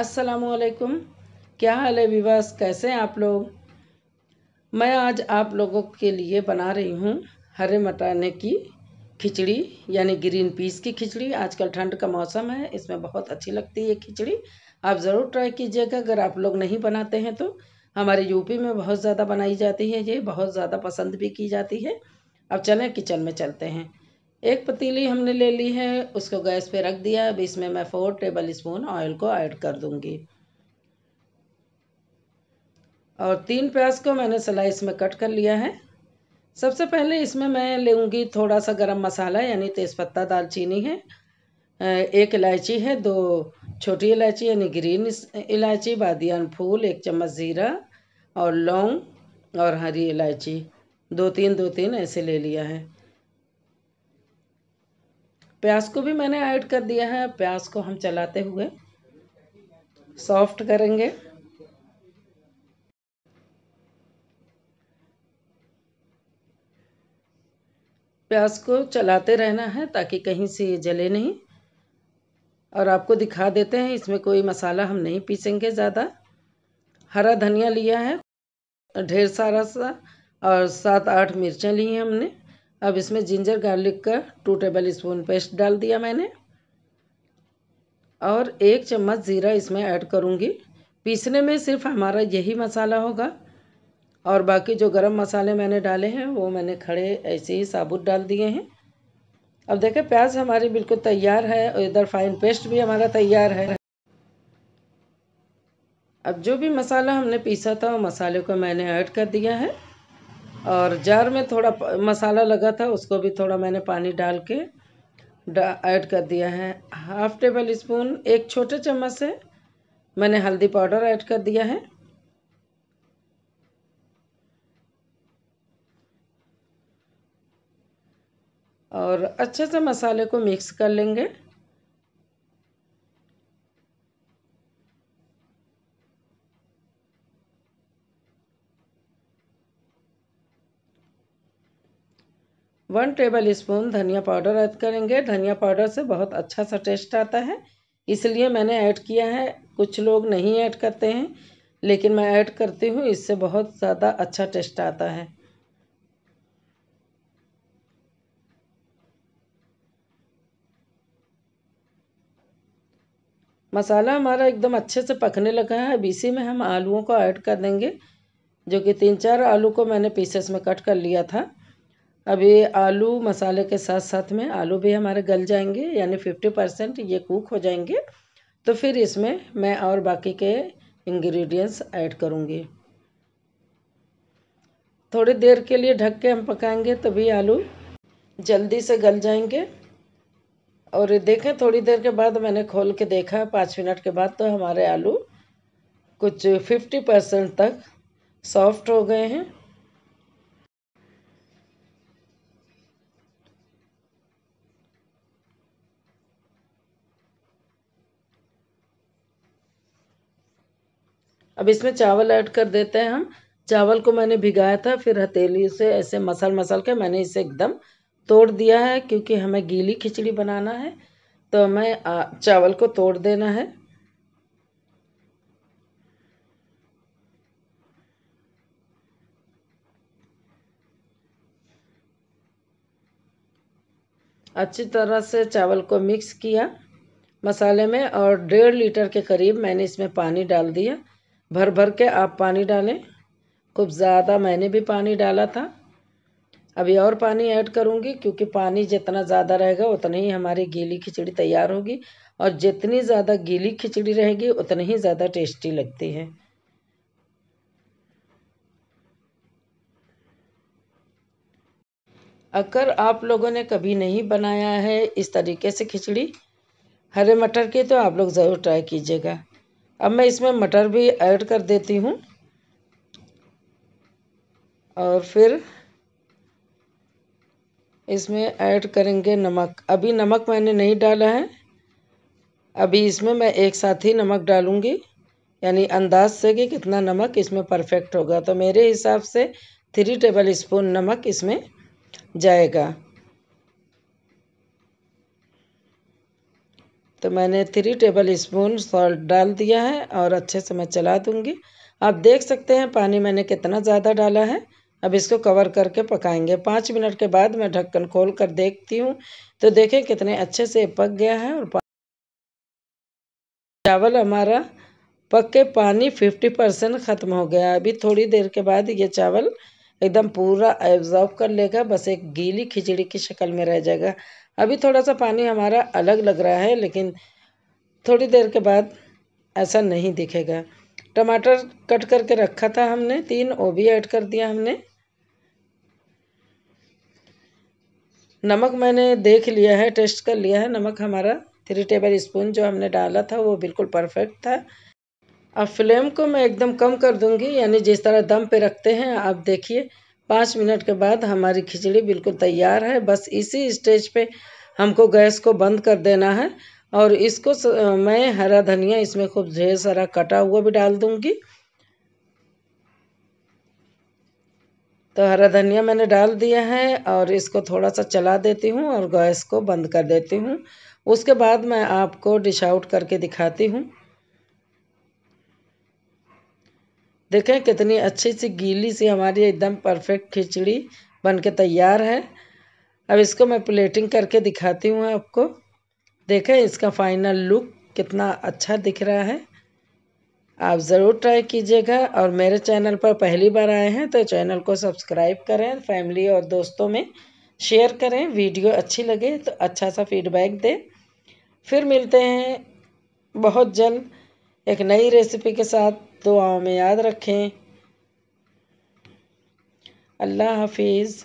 असलकुम क्या हाल है विवास कैसे हैं आप लोग मैं आज आप लोगों के लिए बना रही हूँ हरे मटाने की खिचड़ी यानी ग्रीन पीस की खिचड़ी आजकल ठंड का मौसम है इसमें बहुत अच्छी लगती है खिचड़ी आप ज़रूर ट्राई कीजिएगा अगर आप लोग नहीं बनाते हैं तो हमारे यूपी में बहुत ज़्यादा बनाई जाती है ये बहुत ज़्यादा पसंद भी की जाती है अब चलें किचन में चलते हैं एक पतीली हमने ले ली है उसको गैस पे रख दिया अब इसमें मैं फोर टेबल स्पून ऑयल को ऐड कर दूंगी और तीन प्याज को मैंने स्लाइस में कट कर लिया है सबसे पहले इसमें मैं लूँगी थोड़ा सा गरम मसाला यानी तेज़पत्ता दालचीनी है एक इलायची है दो छोटी इलायची यानी ग्रीन इलायची बादियान फूल एक चम्मच ज़ीरा और लौंग और हरी इलायची दो तीन दो तीन ऐसे ले लिया है प्याज को भी मैंने ऐड कर दिया है प्याज को हम चलाते हुए सॉफ्ट करेंगे प्याज को चलाते रहना है ताकि कहीं से जले नहीं और आपको दिखा देते हैं इसमें कोई मसाला हम नहीं पीसेंगे ज़्यादा हरा धनिया लिया है ढेर सारा सा और सात आठ मिर्चें ली हैं हमने अब इसमें जिंजर गार्लिक का टू टेबल स्पून पेस्ट डाल दिया मैंने और एक चम्मच ज़ीरा इसमें ऐड करूँगी पीसने में सिर्फ हमारा यही मसाला होगा और बाकी जो गरम मसाले मैंने डाले हैं वो मैंने खड़े ऐसे ही साबुत डाल दिए हैं अब देखें प्याज हमारी बिल्कुल तैयार है और इधर फाइन पेस्ट भी हमारा तैयार है अब जो भी मसाला हमने पीसा था वो मसाले को मैंने ऐड कर दिया है और जार में थोड़ा मसाला लगा था उसको भी थोड़ा मैंने पानी डाल के ऐड कर दिया है हाफ टेबल स्पून एक छोटे चम्मच से मैंने हल्दी पाउडर ऐड कर दिया है और अच्छे से मसाले को मिक्स कर लेंगे वन टेबल स्पून धनिया पाउडर ऐड करेंगे धनिया पाउडर से बहुत अच्छा सा टेस्ट आता है इसलिए मैंने ऐड किया है कुछ लोग नहीं ऐड करते हैं लेकिन मैं ऐड करती हूँ इससे बहुत ज़्यादा अच्छा टेस्ट आता है मसाला हमारा एकदम अच्छे से पकने लगा है अब इसी में हम आलूओं को ऐड कर देंगे जो कि तीन चार आलू को मैंने पीसेस में कट कर लिया था अब ये आलू मसाले के साथ साथ में आलू भी हमारे गल जाएंगे यानी फिफ्टी परसेंट ये कुक हो जाएंगे तो फिर इसमें मैं और बाकी के इंग्रेडिएंट्स ऐड करूँगी थोड़ी देर के लिए ढक के हम पकाएंगे तभी आलू जल्दी से गल जाएंगे और देखें थोड़ी देर के बाद मैंने खोल के देखा पाँच मिनट के बाद तो हमारे आलू कुछ फिफ्टी परसेंट तक सॉफ्ट हो गए हैं अब इसमें चावल ऐड कर देते हैं हम चावल को मैंने भिगाया था फिर हथेली से ऐसे मसल मसल के मैंने इसे एकदम तोड़ दिया है क्योंकि हमें गीली खिचड़ी बनाना है तो हमें चावल को तोड़ देना है अच्छी तरह से चावल को मिक्स किया मसाले में और डेढ़ लीटर के करीब मैंने इसमें पानी डाल दिया भर भर के आप पानी डालें खूब ज़्यादा मैंने भी पानी डाला था अभी और पानी ऐड करूँगी क्योंकि पानी जितना ज़्यादा रहेगा उतनी ही हमारी गीली खिचड़ी तैयार होगी और जितनी ज़्यादा गीली खिचड़ी रहेगी उतनी ही ज़्यादा टेस्टी लगती है अगर आप लोगों ने कभी नहीं बनाया है इस तरीके से खिचड़ी हरे मटर की तो आप लोग ज़रूर ट्राई कीजिएगा अब मैं इसमें मटर भी ऐड कर देती हूँ और फिर इसमें ऐड करेंगे नमक अभी नमक मैंने नहीं डाला है अभी इसमें मैं एक साथ ही नमक डालूँगी यानी अंदाज से कि कितना नमक इसमें परफेक्ट होगा तो मेरे हिसाब से थ्री टेबल स्पून नमक इसमें जाएगा तो मैंने थ्री टेबल स्पून सॉल्ट डाल दिया है और अच्छे से मैं चला दूँगी आप देख सकते हैं पानी मैंने कितना ज़्यादा डाला है अब इसको कवर करके पकाएंगे पाँच मिनट के बाद मैं ढक्कन खोल कर देखती हूँ तो देखें कितने अच्छे से पक गया है और चावल हमारा पक के पानी फिफ्टी परसेंट ख़त्म हो गया अभी थोड़ी देर के बाद ये चावल एकदम पूरा एब्जॉर्व कर लेगा बस एक गीली खिचड़ी की शक्ल में रह जाएगा अभी थोड़ा सा पानी हमारा अलग लग रहा है लेकिन थोड़ी देर के बाद ऐसा नहीं दिखेगा टमाटर कट करके रखा था हमने तीन वो भी ऐड कर दिया हमने नमक मैंने देख लिया है टेस्ट कर लिया है नमक हमारा थ्री टेबल स्पून जो हमने डाला था वो बिल्कुल परफेक्ट था अब फ्लेम को मैं एकदम कम कर दूंगी यानी जिस तरह दम पे रखते हैं आप देखिए पाँच मिनट के बाद हमारी खिचड़ी बिल्कुल तैयार है बस इसी स्टेज पे हमको गैस को बंद कर देना है और इसको स, मैं हरा धनिया इसमें खूब ढेर सारा कटा हुआ भी डाल दूंगी तो हरा धनिया मैंने डाल दिया है और इसको थोड़ा सा चला देती हूँ और गैस को बंद कर देती हूँ उसके बाद मैं आपको डिश आउट करके दिखाती हूँ देखें कितनी अच्छी सी गीली सी हमारी एकदम परफेक्ट खिचड़ी बन के तैयार है अब इसको मैं प्लेटिंग करके दिखाती हूँ आपको देखें इसका फाइनल लुक कितना अच्छा दिख रहा है आप ज़रूर ट्राई कीजिएगा और मेरे चैनल पर पहली बार आए हैं तो चैनल को सब्सक्राइब करें फैमिली और दोस्तों में शेयर करें वीडियो अच्छी लगे तो अच्छा सा फीडबैक दें फिर मिलते हैं बहुत जल्द एक नई रेसिपी के साथ दुआओं में याद रखें अल्लाह हाफिज़